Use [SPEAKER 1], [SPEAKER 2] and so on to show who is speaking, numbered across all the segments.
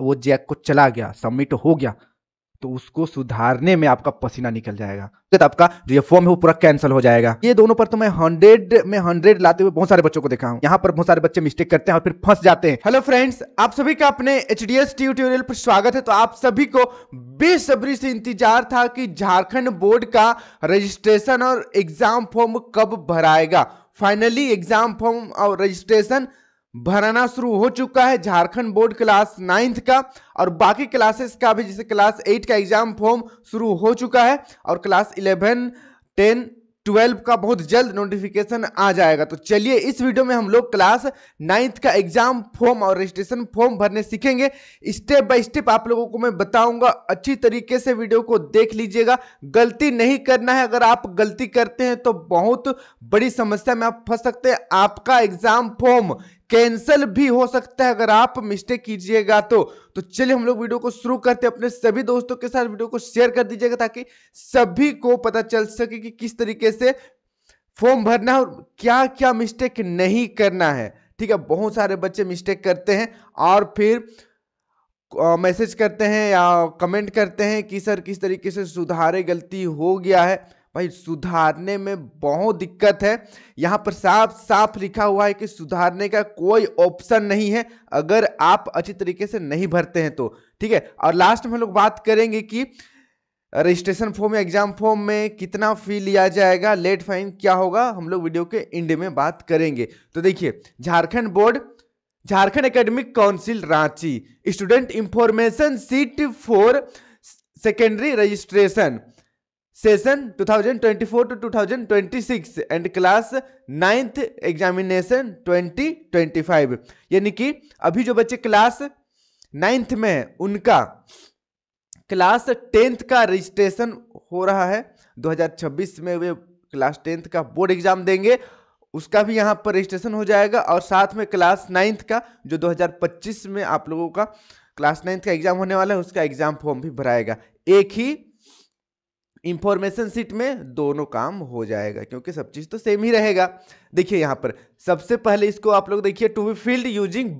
[SPEAKER 1] वो जैक को चला गया सबमिट हो गया तो उसको सुधारने में आपका पसीना निकल जाएगा तो आपका जो ये फॉर्म है वो पूरा कैंसिल हो जाएगा ये दोनों पर तो मैं हंड्रेड में हंड्रेड लाते हुए बहुत सारे बच्चों को देखा हूं यहाँ पर बहुत सारे बच्चे मिस्टेक करते हैं और फिर फंस जाते हैं हेलो फ्रेंड्स आप सभी का अपने एच डी एस ट्यूटोरियल पर स्वागत है तो आप सभी को बेसब्री से इंतजार था कि झारखंड बोर्ड का रजिस्ट्रेशन और एग्जाम फॉर्म कब भराएगा फाइनली एग्जाम फॉर्म और रजिस्ट्रेशन भरना शुरू हो चुका है झारखंड बोर्ड क्लास नाइन्थ का और बाकी क्लासेस का भी जैसे क्लास एट का एग्जाम फॉर्म शुरू हो चुका है और क्लास इलेवन टेन ट्वेल्व का बहुत जल्द नोटिफिकेशन आ जाएगा तो चलिए इस वीडियो में हम लोग क्लास नाइन्थ का एग्जाम फॉर्म और रजिस्ट्रेशन फॉर्म भरने सीखेंगे स्टेप बाय स्टेप आप लोगों को मैं बताऊंगा अच्छी तरीके से वीडियो को देख लीजिएगा गलती नहीं करना है अगर आप गलती करते हैं तो बहुत बड़ी समस्या में आप फंस सकते हैं आपका एग्जाम फॉर्म कैंसिल भी हो सकता है अगर आप मिस्टेक कीजिएगा तो तो चलिए हम लोग वीडियो को शुरू करते हैं अपने सभी दोस्तों के साथ वीडियो को शेयर कर दीजिएगा ताकि सभी को पता चल सके कि किस तरीके से फॉर्म भरना है और क्या क्या मिस्टेक नहीं करना है ठीक है बहुत सारे बच्चे मिस्टेक करते हैं और फिर मैसेज करते हैं या कमेंट करते हैं कि सर किस तरीके से सुधारे गलती हो गया है भाई सुधारने में बहुत दिक्कत है यहाँ पर साफ साफ लिखा हुआ है कि सुधारने का कोई ऑप्शन नहीं है अगर आप अच्छी तरीके से नहीं भरते हैं तो ठीक है और लास्ट में हम लोग बात करेंगे कि रजिस्ट्रेशन फॉर्म या एग्जाम फॉर्म में कितना फी लिया जाएगा लेट फाइन क्या होगा हम लोग वीडियो के एंड में बात करेंगे तो देखिए Jharkhand board Jharkhand academic council Ranchi student information seat for secondary registration session 2024 to 2026 and class ninth examination 2025 यानी कि अभी जो बच्चे क्लास नाइन्थ में है उनका क्लास टेंथ का रजिस्ट्रेशन हो रहा है 2026 में वे क्लास टेंथ का बोर्ड एग्जाम देंगे उसका भी यहाँ पर रजिस्ट्रेशन हो जाएगा और साथ में क्लास नाइन्थ का जो 2025 में आप लोगों का क्लास नाइन्थ का एग्जाम होने वाला है उसका एग्जाम फॉर्म भी भराएगा एक ही इंफॉर्मेशन सीट में दोनों काम हो जाएगा क्योंकि सब चीज़ तो सेम ही रहेगा देखिए यहां पर सबसे पहले इसको आप लोग देखिए to be filled using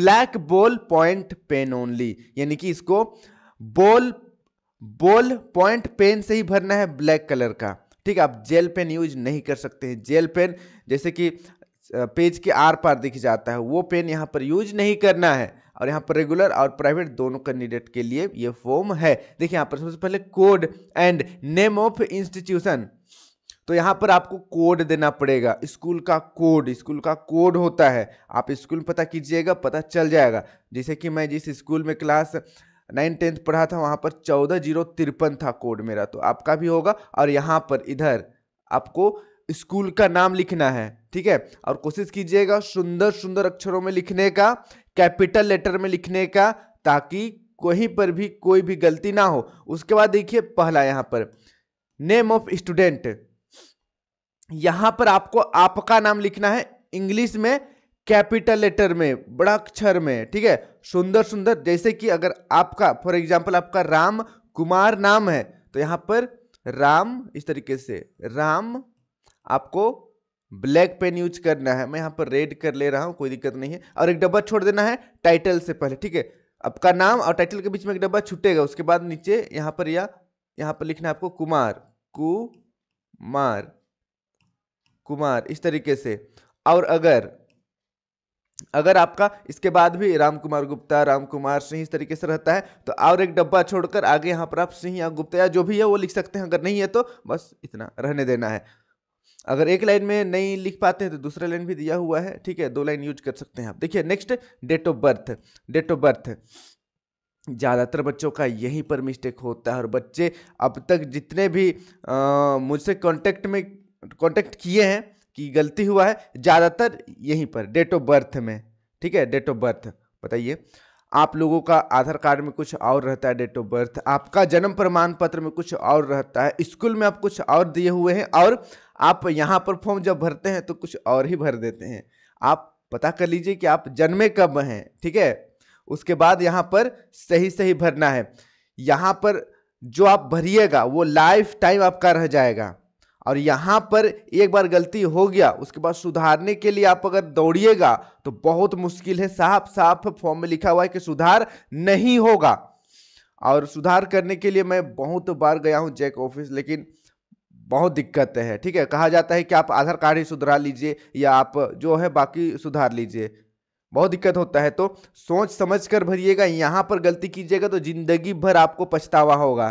[SPEAKER 1] black ball point pen only यानी कि इसको बॉल बॉल पॉइंट पेन से ही भरना है ब्लैक कलर का ठीक है आप जेल पेन यूज नहीं कर सकते हैं जेल पेन जैसे कि पेज के आर पार दिख जाता है वो पेन यहाँ पर यूज नहीं करना है और यहाँ पर रेगुलर और प्राइवेट दोनों कैंडिडेट के लिए ये फॉर्म है देखिए यहाँ पर सबसे पहले code and name of institution तो यहाँ पर आपको कोड देना पड़ेगा स्कूल का कोड स्कूल का कोड होता है आप स्कूल में पता कीजिएगा पता चल जाएगा जैसे कि मैं जिस स्कूल में क्लास नाइन टेंथ पढ़ा था वहाँ पर चौदह जीरो तिरपन था कोड मेरा तो आपका भी होगा और यहाँ पर इधर आपको स्कूल का नाम लिखना है ठीक है और कोशिश कीजिएगा सुंदर सुंदर अक्षरों में लिखने का कैपिटल लेटर में लिखने का ताकि कहीं पर भी कोई भी गलती ना हो उसके बाद देखिए पहला यहाँ पर नेम ऑफ स्टूडेंट यहाँ पर आपको आपका नाम लिखना है इंग्लिश में कैपिटल लेटर में बड़ा अक्षर में ठीक है सुंदर सुंदर जैसे कि अगर आपका फॉर एग्जाम्पल आपका राम कुमार नाम है तो यहाँ पर राम इस तरीके से राम आपको ब्लैक पेन यूज करना है मैं यहाँ पर रेड कर ले रहा हूँ कोई दिक्कत नहीं है और एक डब्बा छोड़ देना है टाइटल से पहले ठीक है आपका नाम और टाइटल के बीच में एक डब्बा छुटेगा उसके बाद नीचे यहाँ पर या यहाँ पर लिखना है आपको कुमार कुमार कुमार इस तरीके से और अगर अगर आपका इसके बाद भी राम कुमार गुप्ता राम कुमार सिंह इस तरीके से रहता है तो और एक डब्बा छोड़कर आगे यहाँ पर आप सिंह या गुप्ता या जो भी है वो लिख सकते हैं अगर नहीं है तो बस इतना रहने देना है अगर एक लाइन में नहीं लिख पाते हैं तो दूसरा लाइन भी दिया हुआ है ठीक है दो लाइन यूज कर सकते हैं आप देखिए next date of birth date of birth ज़्यादातर बच्चों का यहीं पर मिस्टेक होता है और बच्चे अब तक जितने भी मुझसे कांटेक्ट में कांटेक्ट किए हैं कि गलती हुआ है ज़्यादातर यहीं पर डेट ऑफ बर्थ में ठीक है डेट ऑफ बर्थ बताइए आप लोगों का आधार कार्ड में कुछ और रहता है डेट ऑफ बर्थ आपका जन्म प्रमाण पत्र में कुछ और रहता है स्कूल में आप कुछ और दिए हुए हैं और आप यहाँ पर फॉर्म जब भरते हैं तो कुछ और ही भर देते हैं आप पता कर लीजिए कि आप जन्मे कब हैं ठीक है उसके बाद यहाँ पर सही सही भरना है यहाँ पर जो आप भरिएगा वो लाइफ टाइम आपका रह जाएगा और यहाँ पर एक बार गलती हो गया उसके बाद सुधारने के लिए आप अगर दौड़िएगा तो बहुत मुश्किल है साफ साफ फॉर्म में लिखा हुआ है कि सुधार नहीं होगा और सुधार करने के लिए मैं बहुत बार गया हूँ जैक ऑफिस लेकिन बहुत दिक्कत है ठीक है कहा जाता है कि आप आधार कार्ड ही सुधरा लीजिए या आप जो है बाकी सुधार लीजिए बहुत दिक्कत होता है तो सोच समझ कर भरिएगा यहाँ पर गलती कीजिएगा तो ज़िंदगी भर आपको पछतावा होगा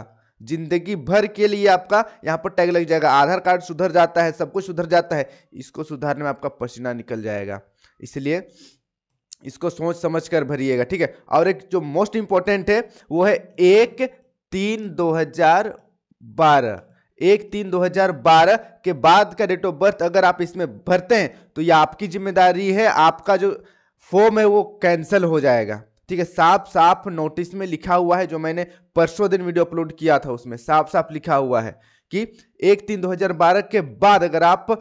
[SPEAKER 1] जिंदगी भर के लिए आपका यहाँ पर टैग लग जाएगा आधार कार्ड सुधर जाता है सब कुछ सुधर जाता है इसको सुधारने में आपका पसीना निकल जाएगा इसलिए इसको सोच समझ कर भरिएगा ठीक है और एक जो मोस्ट इंपॉर्टेंट है वो है एक तीन दो हजार बारह एक तीन 2012 के बाद का डेट ऑफ बर्थ अगर आप इसमें भरते हैं तो ये आपकी जिम्मेदारी है आपका जो फॉर्म है वो कैंसिल हो जाएगा ठीक है साफ साफ नोटिस में लिखा हुआ है जो मैंने परसों दिन वीडियो अपलोड किया था उसमें साफ साफ लिखा हुआ है कि एक तीन 2012 के बाद अगर आप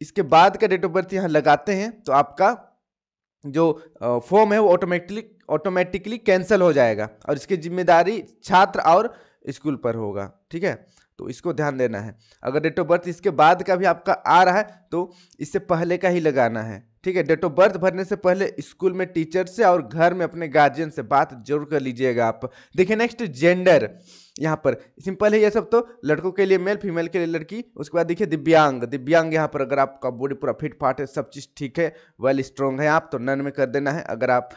[SPEAKER 1] इसके बाद का डेट ऑफ बर्थ यहाँ लगाते हैं तो आपका जो फॉर्म है वो ऑटोमेटिकली ऑटोमेटिकली कैंसिल हो जाएगा और इसकी जिम्मेदारी छात्र और स्कूल पर होगा ठीक है तो इसको ध्यान देना है अगर डेट ऑफ बर्थ इसके बाद का भी आपका आ रहा है तो इससे पहले का ही लगाना है ठीक है डेट ऑफ बर्थ भरने से पहले स्कूल में टीचर से और घर में अपने गार्जियन से बात जरूर कर लीजिएगा आप देखिए नेक्स्ट जेंडर यहाँ पर सिंपल है ये सब तो लड़कों के लिए मेल फीमेल के लिए लड़की उसके बाद देखिए दिव्यांग दिव्यांग यहाँ पर अगर आपका बॉडी पूरा फिट फाट है सब चीज़ ठीक है वेल स्ट्रॉन्ग है आप तो नन में कर देना है अगर आप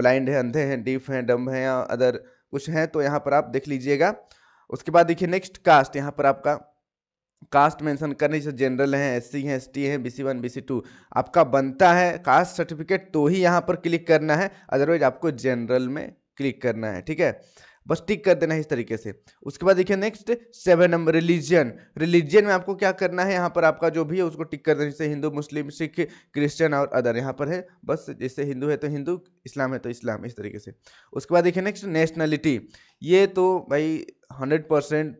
[SPEAKER 1] ब्लाइंड हैं अंधे हैं डीफ हैं डम्ब हैं या अदर कुछ हैं तो यहाँ पर आप देख लीजिएगा उसके बाद देखिए नेक्स्ट कास्ट यहाँ पर आपका कास्ट मेंशन करने से जनरल हैं एस सी हैं एस टी हैं B C one B C two आपका बनता है कास्ट सर्टिफिकेट तो ही यहाँ पर क्लिक करना है अदरवाइज आपको जनरल में क्लिक करना है ठीक है बस टिक कर देना है इस तरीके से उसके बाद देखिए next seven number religion religion में आपको क्या करना है यहाँ पर आपका जो भी है उसको टिक कर देना जैसे हिंदू मुस्लिम सिख क्रिश्चियन और अदर यहाँ पर है बस जैसे हिंदू है तो हिंदू इस्लाम है तो इस्लाम इस तरीके से उसके बाद देखिए नेक्स्ट नेशनलिटी ये तो भाई हंड्रेड परसेंट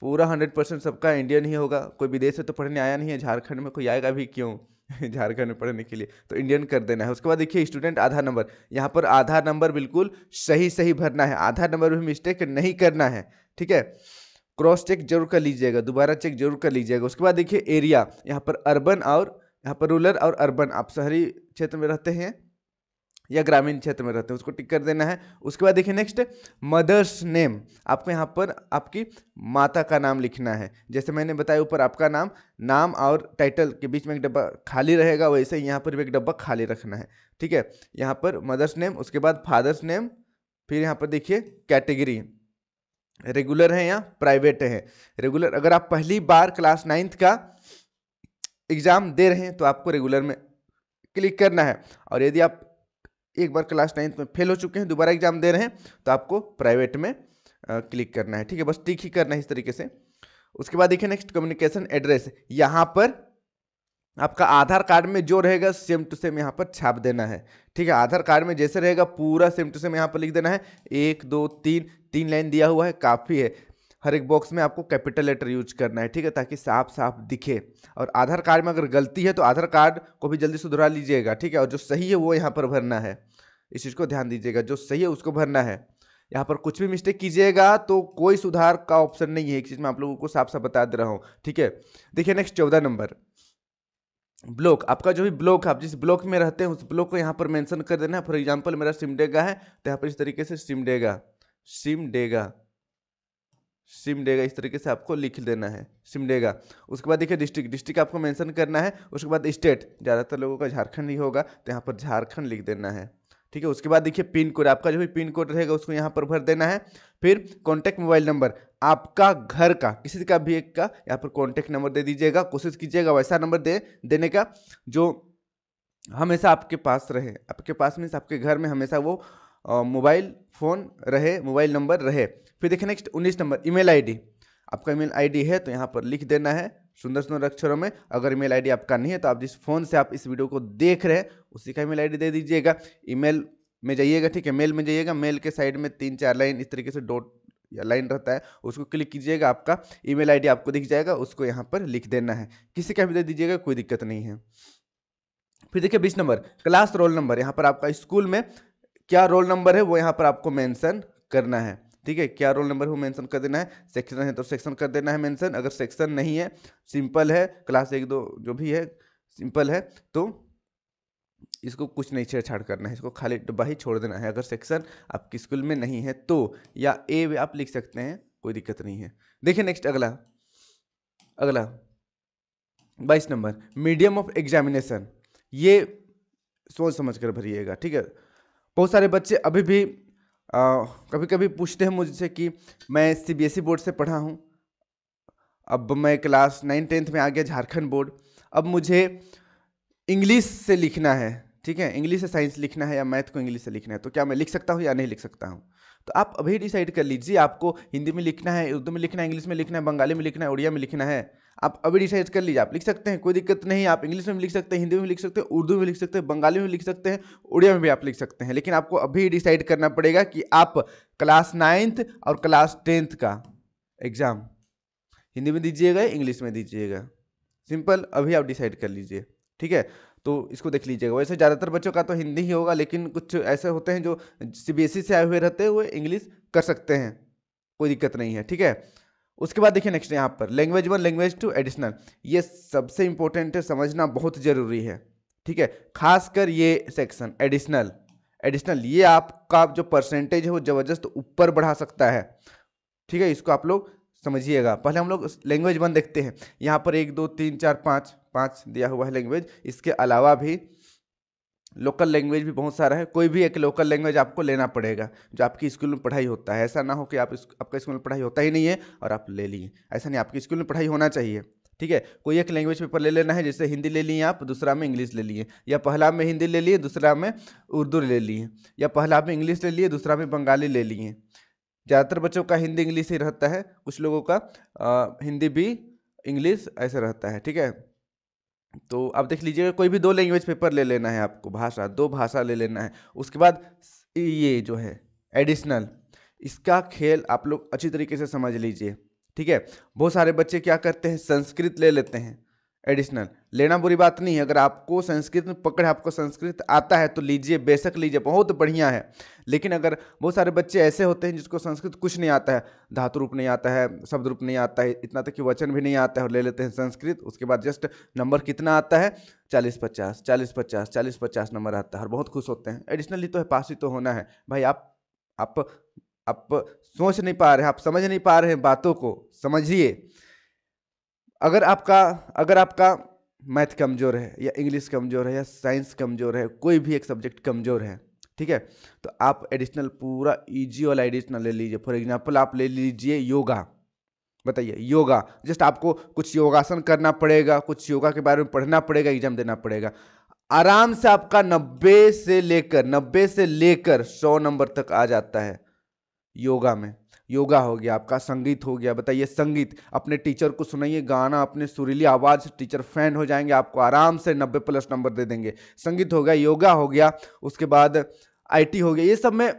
[SPEAKER 1] पूरा हंड्रेड परसेंट सबका इंडियन ही होगा कोई विदेश से तो पढ़ने आया नहीं है झारखंड में कोई आएगा भी क्यों झारखंड में पढ़ने के लिए तो इंडियन कर देना है उसके बाद देखिए स्टूडेंट आधार नंबर यहाँ पर आधार नंबर बिल्कुल सही सही भरना है आधार नंबर भी मिस्टेक नहीं करना है ठीक है क्रॉस चेक जरूर कर लीजिएगा दोबारा चेक जरूर कर लीजिएगा उसके बाद देखिए एरिया यहाँ पर अर्बन और यहाँ पर रूरल और अर्बन आप शहरी क्षेत्र में रहते हैं या ग्रामीण क्षेत्र में रहते हैं उसको टिक कर देना है उसके बाद देखिए नेक्स्ट मदर्स नेम आपको यहाँ पर आपकी माता का नाम लिखना है जैसे मैंने बताया ऊपर आपका नाम नाम और टाइटल के बीच में एक डब्बा खाली रहेगा वैसे यहाँ पर भी एक डब्बा खाली रखना है ठीक है यहाँ पर मदर्स नेम उसके बाद फादर्स नेम फिर यहाँ पर देखिए कैटेगरी रेगुलर है या प्राइवेट है रेगुलर अगर आप पहली बार क्लास नाइन्थ का एग्ज़ाम दे रहे हैं तो आपको रेगुलर में क्लिक करना है और यदि आप एक बार क्लास नाइन्थ में फेल हो चुके हैं दोबारा एग्जाम दे रहे हैं तो आपको प्राइवेट में क्लिक करना है ठीक है बस टिक ही करना है इस तरीके से उसके बाद देखिए नेक्स्ट कम्युनिकेशन एड्रेस यहाँ पर आपका आधार कार्ड में जो रहेगा सेम टू सेम यहाँ पर छाप देना है ठीक है आधार कार्ड में जैसे रहेगा पूरा सेम टू सेम यहाँ पर लिख देना है एक दो तीन तीन लाइन दिया हुआ है काफ़ी है हर एक बॉक्स में आपको कैपिटल लेटर यूज करना है ठीक है ताकि साफ साफ दिखे और आधार कार्ड में अगर गलती है तो आधार कार्ड को भी जल्दी सुधरा लीजिएगा ठीक है और जो सही है वो यहाँ पर भरना है इस चीज़ को ध्यान दीजिएगा जो सही है उसको भरना है यहाँ पर कुछ भी मिस्टेक कीजिएगा तो कोई सुधार का ऑप्शन नहीं है एक चीज़ मैं आप लोगों को साफ साफ बता दे रहा हूँ ठीक है देखिए नेक्स्ट चौदह नंबर ब्लॉक आपका जो भी ब्लॉक है आप जिस ब्लॉक में रहते हैं उस ब्लॉक को यहाँ पर मेंशन कर देना है फॉर एग्जांपल मेरा सिमडेगा है तो यहाँ पर इस तरीके से सिमडेगा सिमडेगा सिमडेगा इस तरीके से आपको लिख देना है सिमडेगा उसके बाद देखिए डिस्ट्रिक्ट डिस्ट्रिक्ट आपको मेंशन करना है उसके बाद स्टेट ज़्यादातर लोगों का झारखंड ही होगा तो यहाँ पर झारखंड लिख देना है ठीक है उसके बाद देखिए पिन कोड आपका जो भी पिन कोड रहेगा उसको यहाँ पर भर देना है फिर कॉन्टैक्ट मोबाइल नंबर आपका घर का किसी का भी एक का यहाँ पर कॉन्टैक्ट नंबर दे दीजिएगा कोशिश कीजिएगा वैसा नंबर दे देने का जो हमेशा आपके पास रहे आपके पास मीन्स आपके घर में हमेशा वो मोबाइल फ़ोन रहे मोबाइल नंबर रहे फिर देखिए नेक्स्ट उन्नीस नंबर ईमेल आईडी आपका ईमेल आईडी है तो यहाँ पर लिख देना है सुंदर सुंदर अक्षरों में अगर ईमेल आईडी आपका नहीं है तो आप जिस फ़ोन से आप इस वीडियो को देख रहे हैं उसी का ईमेल आईडी दे दीजिएगा ईमेल में जाइएगा ठीक है मेल में जाइएगा मेल के साइड में तीन चार लाइन इस तरीके से डॉट या लाइन रहता है उसको क्लिक कीजिएगा आपका ईमेल आईडी आपको दिख जाएगा उसको यहाँ पर लिख देना है किसी का भी दे दीजिएगा कोई दिक्कत नहीं है फिर देखिए बीस नंबर क्लास रोल नंबर यहाँ पर आपका स्कूल में क्या रोल नंबर है वो यहाँ पर आपको मेंशन करना है ठीक है क्या रोल नंबर है वो मेंशन कर देना है सेक्शन है तो सेक्शन कर देना है मेंशन अगर सेक्शन नहीं है सिंपल है क्लास एक दो जो भी है सिंपल है तो इसको कुछ नहीं छेड़छाड़ करना है इसको खाली डब्बा ही छोड़ देना है अगर सेक्शन आपके स्कूल में नहीं है तो या ए आप लिख सकते हैं कोई दिक्कत नहीं है देखिए नेक्स्ट अगला अगला बाईस नंबर मीडियम ऑफ एग्जामिनेशन ये सोच समझ कर भरिएगा ठीक है बहुत सारे बच्चे अभी भी आ, कभी कभी पूछते हैं मुझसे कि मैं सीबीएसई e बोर्ड से पढ़ा हूँ अब मैं क्लास नाइन टेंथ में आ गया झारखंड बोर्ड अब मुझे इंग्लिश से लिखना है ठीक है इंग्लिश से साइंस लिखना है या मैथ को इंग्लिश से लिखना है तो क्या मैं लिख सकता हूँ या नहीं लिख सकता हूँ तो आप अभी डिसाइड कर लीजिए आपको हिंदी में लिखना है उर्दू में लिखना है इंग्लिश में लिखना है बंगाली में लिखना है उड़िया में लिखना है आप अभी डिसाइड कर लीजिए आप लिख सकते हैं कोई दिक्कत नहीं आप इंग्लिश में लिख सकते हैं हिंदी में लिख सकते हैं उर्दू में लिख सकते हैं बंगाली में लिख सकते हैं उड़िया में भी आप लिख सकते हैं लेकिन आपको अभी डिसाइड करना पड़ेगा कि आप क्लास नाइन्थ और क्लास टेंथ का एग्ज़ाम हिंदी में दीजिएगा इंग्लिश में दीजिएगा सिंपल अभी आप डिसाइड कर लीजिए ठीक है तो इसको देख लीजिएगा वैसे ज़्यादातर बच्चों का तो हिंदी ही होगा लेकिन कुछ ऐसे होते हैं जो सी e से आए हुए रहते हैं वो इंग्लिश कर सकते हैं कोई दिक्कत नहीं है ठीक है उसके बाद देखिए नेक्स्ट यहाँ पर language one language two additional ये सबसे इंपॉर्टेंट है समझना बहुत ज़रूरी है ठीक है खासकर ये सेक्शन एडिशनल एडिशनल ये आपका जो परसेंटेज है वो ज़बरदस्त ऊपर बढ़ा सकता है ठीक है इसको आप लोग समझिएगा पहले हम लोग लैंग्वेज वन देखते हैं यहाँ पर एक दो तीन चार पाँच पाँच दिया हुआ है लैंग्वेज इसके अलावा भी लोकल लैंग्वेज भी बहुत सारा है कोई भी एक लोकल लैंग्वेज आपको लेना पड़ेगा जो आपकी स्कूल में पढ़ाई होता है ऐसा ना हो कि आप इस आपका स्कूल में पढ़ाई होता ही नहीं है और आप ले लिए ऐसा नहीं आपकी स्कूल में पढ़ाई होना चाहिए ठीक है कोई एक लैंग्वेज पेपर ले लेना है जैसे हिंदी ले लिए आप दूसरा में इंग्लिश ले लिए या पहला में हिंदी ले लिए दूसरा में उर्दू ले लिए या पहला में इंग्लिश ले लिए दूसरा में बंगाली ले लिए ज़्यादातर बच्चों का हिंदी इंग्लिश ही रहता है कुछ लोगों का हिंदी भी इंग्लिश ऐसा रहता है ठीक है तो आप देख लीजिएगा कोई भी दो लैंग्वेज पेपर ले लेना है आपको भाषा दो भाषा ले लेना है उसके बाद ये जो है एडिशनल इसका खेल आप लोग अच्छी तरीके से समझ लीजिए ठीक है बहुत सारे बच्चे क्या करते हैं संस्कृत ले लेते हैं एडिशनल लेना बुरी बात नहीं है अगर आपको संस्कृत में पकड़ आपको संस्कृत आता है तो लीजिए बेशक लीजिए बहुत बढ़िया है लेकिन अगर बहुत सारे बच्चे ऐसे होते हैं जिसको संस्कृत कुछ नहीं आता है धातु रूप नहीं आता है शब्द रूप नहीं आता है इतना तक तो कि वचन भी नहीं आता है और ले लेते हैं संस्कृत उसके बाद जस्ट नंबर कितना आता है चालीस पचास चालीस पचास चालीस पचास नंबर आता है और बहुत खुश होते हैं एडिशनली तो है पास ही तो होना है भाई आप आप आप सोच नहीं पा रहे आप समझ नहीं पा रहे हैं बातों को समझिए अगर आपका अगर आपका मैथ कमज़ोर है या इंग्लिश कमज़ोर है या साइंस कमज़ोर है कोई भी एक सब्जेक्ट कमज़ोर है ठीक है तो आप एडिशनल पूरा इजी वाला एडिशनल ले लीजिए फॉर एग्जाम्पल आप ले लीजिए योगा बताइए योगा जस्ट आपको कुछ योगासन करना पड़ेगा कुछ योगा के बारे में पढ़ना पड़ेगा एग्जाम देना पड़ेगा आराम से आपका नब्बे से लेकर नब्बे से लेकर सौ नंबर तक आ जाता है योगा में योगा हो गया आपका संगीत हो गया बताइए संगीत अपने टीचर को सुनाइए गाना अपने सुरीली आवाज़ से टीचर फैन हो जाएंगे आपको आराम से नब्बे प्लस नंबर दे देंगे संगीत हो गया योगा हो गया उसके बाद आईटी हो गया ये सब में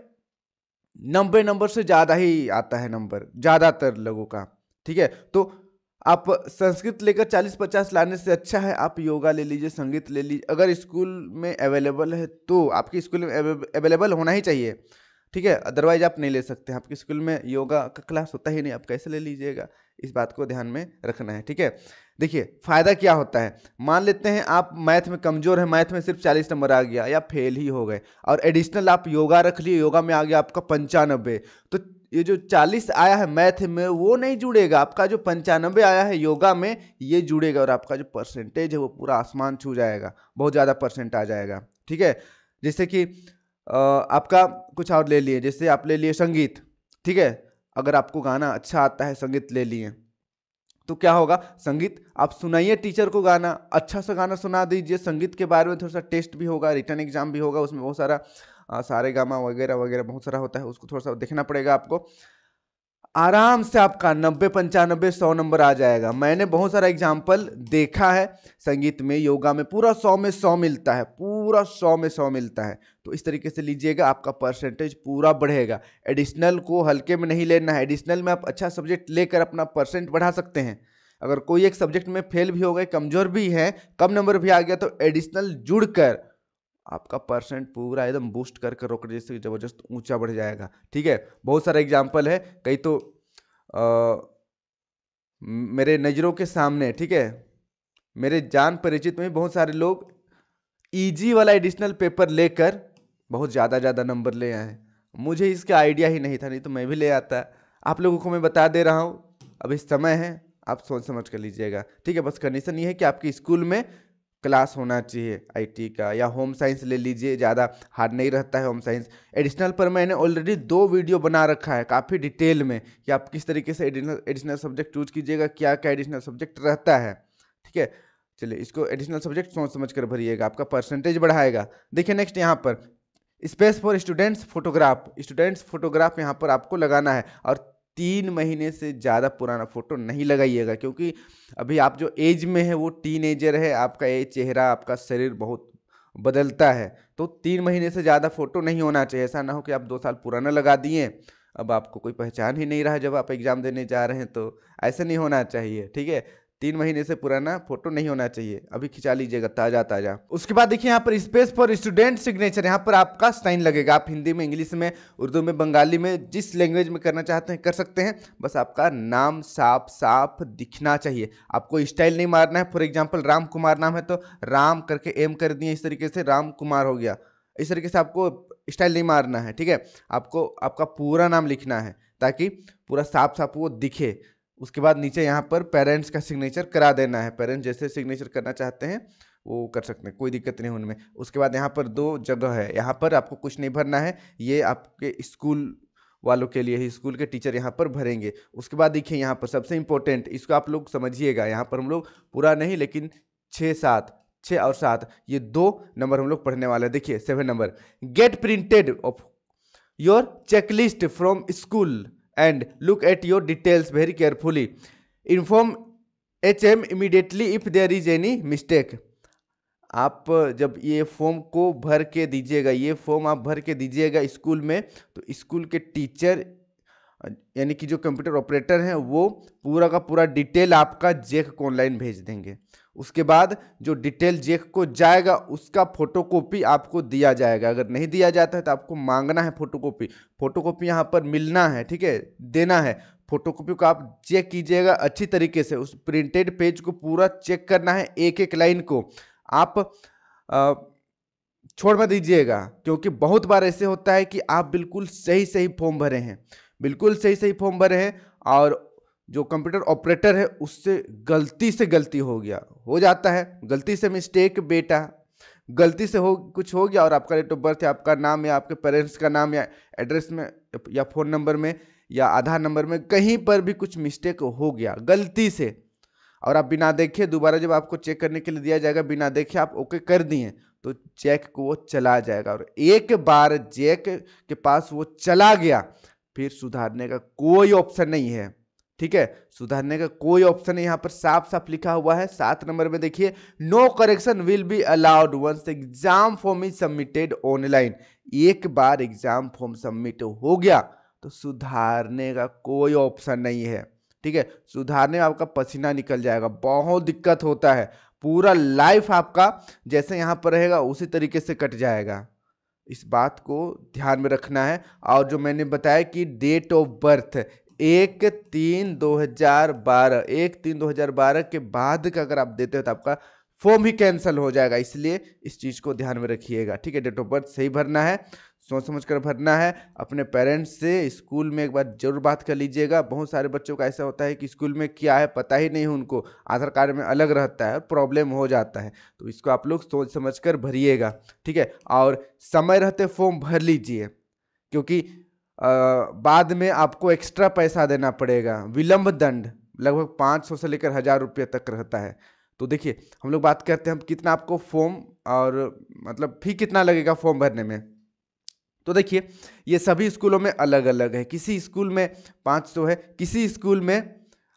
[SPEAKER 1] नब्बे नंबर से ज़्यादा ही आता है नंबर ज़्यादातर लोगों का ठीक है तो आप संस्कृत लेकर 40-50 लाने से अच्छा है आप योगा ले लीजिए संगीत ले लीजिए अगर स्कूल में अवेलेबल है तो आपके स्कूल में अवेलेबल होना ही चाहिए ठीक है अदरवाइज आप नहीं ले सकते आपके स्कूल में योगा का क्लास होता ही नहीं आप कैसे ले लीजिएगा इस बात को ध्यान में रखना है ठीक है देखिए फ़ायदा क्या होता है मान लेते हैं आप मैथ में कमज़ोर है मैथ में सिर्फ चालीस नंबर आ गया या फेल ही हो गए और एडिशनल आप योगा रख लिए योगा में आ गया आपका पंचानबे तो ये जो चालीस आया है मैथ में वो नहीं जुड़ेगा आपका जो पंचानबे आया है योगा में ये जुड़ेगा और आपका जो परसेंटेज है वो पूरा आसमान छू जाएगा बहुत ज़्यादा परसेंट आ जाएगा ठीक है जैसे कि आपका कुछ और ले लिए जैसे आप ले लिए संगीत ठीक है अगर आपको गाना अच्छा आता है संगीत ले लिए तो क्या होगा संगीत आप सुनाइए टीचर को गाना अच्छा सा गाना सुना दीजिए संगीत के बारे में थोड़ा सा टेस्ट भी होगा रिटर्न एग्जाम भी होगा उसमें बहुत सारा सारे गामा वगैरह वगैरह बहुत सारा होता है उसको थोड़ा सा देखना पड़ेगा आपको आराम से आपका नब्बे पंचानबे सौ नंबर आ जाएगा मैंने बहुत सारा एग्जाम्पल देखा है संगीत में योगा में पूरा सौ में सौ मिलता है पूरा सौ में सौ मिलता है तो इस तरीके से लीजिएगा आपका परसेंटेज पूरा बढ़ेगा एडिशनल को हल्के में नहीं लेना है एडिशनल में आप अच्छा सब्जेक्ट लेकर अपना परसेंट बढ़ा सकते हैं अगर कोई एक सब्जेक्ट में फेल भी हो गए कमज़ोर भी हैं कम नंबर भी आ गया तो एडिशनल जुड़ कर आपका परसेंट पूरा एकदम बूस्ट कर कर जैसे ज़बरदस्त ऊंचा बढ़ जाएगा ठीक है बहुत सारे एग्जाम्पल है कई तो आ, मेरे नज़रों के सामने ठीक है मेरे जान परिचित में बहुत सारे लोग ईजी e वाला एडिशनल पेपर लेकर बहुत ज़्यादा ज़्यादा नंबर ले आए मुझे इसका आइडिया ही नहीं था नहीं तो मैं भी ले आता आप लोगों को मैं बता दे रहा हूँ अभी समय है आप सोच समझ कर लीजिएगा ठीक है बस कंडीशन ये है कि आपके स्कूल में क्लास होना चाहिए आईटी का या होम साइंस ले लीजिए ज़्यादा हार्ड नहीं रहता है होम साइंस एडिशनल पर मैंने ऑलरेडी दो वीडियो बना रखा है काफ़ी डिटेल में कि आप किस तरीके से एडिशनल एडिशनल सब्जेक्ट चूज कीजिएगा क्या क्या एडिशनल सब्जेक्ट रहता है ठीक है चलिए इसको एडिशनल सब्जेक्ट सोच समझ कर भरिएगा आपका परसेंटेज बढ़ाएगा देखिए नेक्स्ट यहाँ पर space for students photograph students photograph यहाँ पर आपको लगाना है और तीन महीने से ज़्यादा पुराना फ़ोटो नहीं लगाइएगा क्योंकि अभी आप जो एज में है वो टीन एजर है आपका ये चेहरा आपका शरीर बहुत बदलता है तो तीन महीने से ज़्यादा फ़ोटो नहीं होना चाहिए ऐसा ना हो कि आप दो साल पुराना लगा दिए अब आपको कोई पहचान ही नहीं रहा जब आप एग्ज़ाम देने जा रहे हैं तो ऐसा नहीं होना चाहिए ठीक है तीन महीने से पुराना फोटो नहीं होना चाहिए अभी खिंचा लीजिएगा ताज़ा ताज़ा उसके बाद देखिए यहाँ पर स्पेस फॉर स्टूडेंट सिग्नेचर यहाँ पर आपका साइन लगेगा आप हिंदी में इंग्लिश में उर्दू में बंगाली में जिस लैंग्वेज में करना चाहते हैं कर सकते हैं बस आपका नाम साफ साफ दिखना चाहिए आपको स्टाइल नहीं मारना है फॉर एग्जाम्पल राम कुमार नाम है तो राम करके एम कर दिए इस तरीके से राम कुमार हो गया इस तरीके से आपको स्टाइल नहीं मारना है ठीक है आपको आपका पूरा नाम लिखना है ताकि पूरा साफ साफ वो दिखे उसके बाद नीचे यहाँ पर पेरेंट्स का सिग्नेचर करा देना है पेरेंट्स जैसे सिग्नेचर करना चाहते हैं वो कर सकते हैं कोई दिक्कत नहीं उनमें उसके बाद यहाँ पर दो जगह है यहाँ पर आपको कुछ नहीं भरना है ये आपके स्कूल वालों के लिए ही स्कूल के टीचर यहाँ पर भरेंगे उसके बाद देखिए यहाँ पर सबसे इम्पोर्टेंट इसको आप लोग समझिएगा यहाँ पर हम लोग पूरा नहीं लेकिन छः सात छः और सात ये दो नंबर हम लोग पढ़ने वाले हैं देखिए seven number get printed of your checklist from school and look at your details very carefully inform H M immediately if there is any mistake आप uh, जब ये फॉर्म को भर के दीजिएगा ये फॉर्म आप भर के दीजिएगा स्कूल में तो स्कूल के टीचर uh, यानी कि जो कंप्यूटर ऑपरेटर हैं वो पूरा का पूरा डिटेल आपका जेक ऑनलाइन e भेज देंगे उसके बाद जो डिटेल जेक को जाएगा उसका फोटोकॉपी आपको दिया जाएगा अगर नहीं दिया जाता है तो आपको मांगना है फोटोकॉपी फोटोकॉपी यहाँ पर मिलना है ठीक है देना है फोटोकॉपी को आप चेक कीजिएगा अच्छी तरीके से उस प्रिंटेड पेज को पूरा चेक करना है एक एक लाइन को आप आ, छोड़ मत दीजिएगा क्योंकि बहुत बार ऐसे होता है कि आप बिल्कुल सही सही फॉर्म भरे हैं बिल्कुल सही सही फॉर्म भरे हैं और जो कंप्यूटर ऑपरेटर है उससे गलती से गलती हो गया हो जाता है गलती से मिस्टेक बेटा गलती से हो कुछ हो गया और आपका डेट ऑफ बर्थ या आपका नाम या आपके पेरेंट्स का नाम या एड्रेस में या फ़ोन नंबर में या आधार नंबर में कहीं पर भी कुछ मिस्टेक हो गया गलती से और आप बिना देखे दोबारा जब आपको चेक करने के लिए दिया जाएगा बिना देखे आप ओके कर दिए तो चेक को वो चला जाएगा और एक बार चेक के पास वो चला गया फिर सुधारने का कोई ऑप्शन नहीं है ठीक है सुधारने का कोई ऑप्शन यहाँ पर साफ साफ लिखा हुआ है सात नंबर में देखिए no correction will be allowed once exam form is submitted online एक बार एग्जाम फॉर्म सबमिट हो गया तो सुधारने का कोई ऑप्शन नहीं है ठीक है सुधारने में आपका पसीना निकल जाएगा बहुत दिक्कत होता है पूरा लाइफ आपका जैसे यहाँ पर रहेगा उसी तरीके से कट जाएगा इस बात को ध्यान में रखना है और जो मैंने बताया कि डेट ऑफ बर्थ एक तीन 2012 एक तीन 2012 के बाद का अगर आप देते हो तो आपका फॉर्म ही कैंसिल हो जाएगा इसलिए इस चीज़ को ध्यान में रखिएगा ठीक है डेट ऑफ बर्थ सही भरना है सोच समझ कर भरना है अपने पेरेंट्स से स्कूल में एक बार जरूर बात कर लीजिएगा बहुत सारे बच्चों का ऐसा होता है कि स्कूल में क्या है पता ही नहीं उनको आधार कार्ड में अलग रहता है और प्रॉब्लम हो जाता है तो इसको आप लोग सोच समझ कर भरिएगा ठीक है और समय रहते फॉर्म भर लीजिए क्योंकि बाद में आपको एक्स्ट्रा पैसा देना पड़ेगा विलम्ब दंड लगभग पाँच सौ से लेकर हज़ार रुपये तक रहता है तो देखिए हम लोग बात करते हैं हम कितना आपको फॉर्म और मतलब फी कितना लगेगा फॉर्म भरने में तो देखिए ये सभी स्कूलों में अलग अलग है किसी स्कूल में पाँच सौ है किसी स्कूल में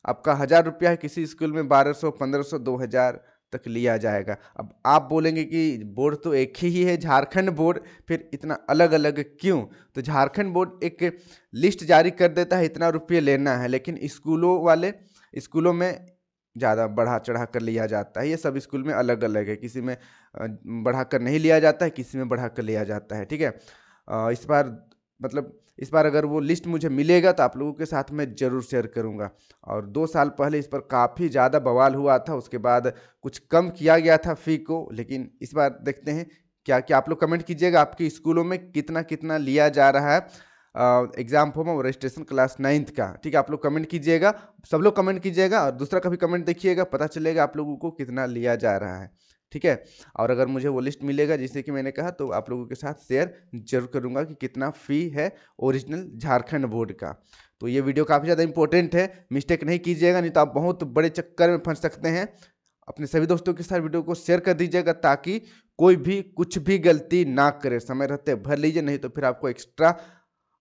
[SPEAKER 1] आपका हज़ार रुपया है किसी स्कूल में बारह सौ पंद्रह सौ दो हज़ार तक लिया जाएगा अब आप बोलेंगे कि बोर्ड तो एक ही है झारखंड बोर्ड फिर इतना अलग अलग क्यों तो झारखंड बोर्ड एक लिस्ट जारी कर देता है इतना रुपये लेना है लेकिन स्कूलों वाले स्कूलों में ज़्यादा बढ़ा चढ़ा कर लिया जाता है ये सब स्कूल में अलग अलग है किसी में बढ़ा कर नहीं लिया जाता है किसी में बढ़ा कर लिया जाता है ठीक है इस बार मतलब इस बार अगर वो लिस्ट मुझे मिलेगा तो आप लोगों के साथ मैं ज़रूर शेयर करूँगा और दो साल पहले इस पर काफ़ी ज़्यादा बवाल हुआ था उसके बाद कुछ कम किया गया था फ़ी को लेकिन इस बार देखते हैं क्या क्या आप लोग कमेंट कीजिएगा आपके स्कूलों में कितना कितना लिया जा रहा है एग्जाम फॉर्म और रजिस्ट्रेशन क्लास नाइन्थ का ठीक है आप लोग कमेंट कीजिएगा सब लोग कमेंट कीजिएगा और दूसरा का भी कमेंट देखिएगा पता चलेगा आप लोगों को कितना लिया जा रहा है ठीक है और अगर मुझे वो लिस्ट मिलेगा जैसे कि मैंने कहा तो आप लोगों के साथ शेयर जरूर करूंगा कि कितना फ़ी है ओरिजिनल झारखंड बोर्ड का तो ये वीडियो काफ़ी ज़्यादा इंपॉर्टेंट है मिस्टेक नहीं कीजिएगा नहीं तो आप बहुत बड़े चक्कर में फंस सकते हैं अपने सभी दोस्तों के साथ वीडियो को शेयर कर दीजिएगा ताकि कोई भी कुछ भी गलती ना करे समय रहते भर लीजिए नहीं तो फिर आपको एक्स्ट्रा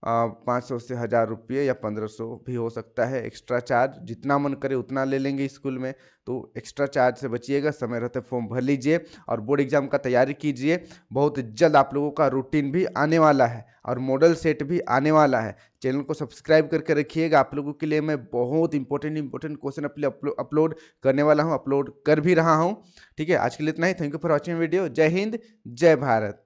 [SPEAKER 1] पाँच सौ से हज़ार रुपये या पंद्रह सौ भी हो सकता है एक्स्ट्रा चार्ज जितना मन करे उतना ले लेंगे स्कूल में तो एक्स्ट्रा चार्ज से बचिएगा समय रहते फॉर्म भर लीजिए और बोर्ड एग्जाम का तैयारी कीजिए बहुत जल्द आप लोगों का रूटीन भी आने वाला है और मॉडल सेट भी आने वाला है चैनल को सब्सक्राइब करके रखिएगा आप लोगों के लिए मैं बहुत इंपॉर्टेंट इंपॉर्टेंट क्वेश्चन अपने अपलोड करने वाला हूँ अपलोड कर भी रहा हूँ ठीक है आज के लिए इतना ही thank you for watching video जय हिंद जय भारत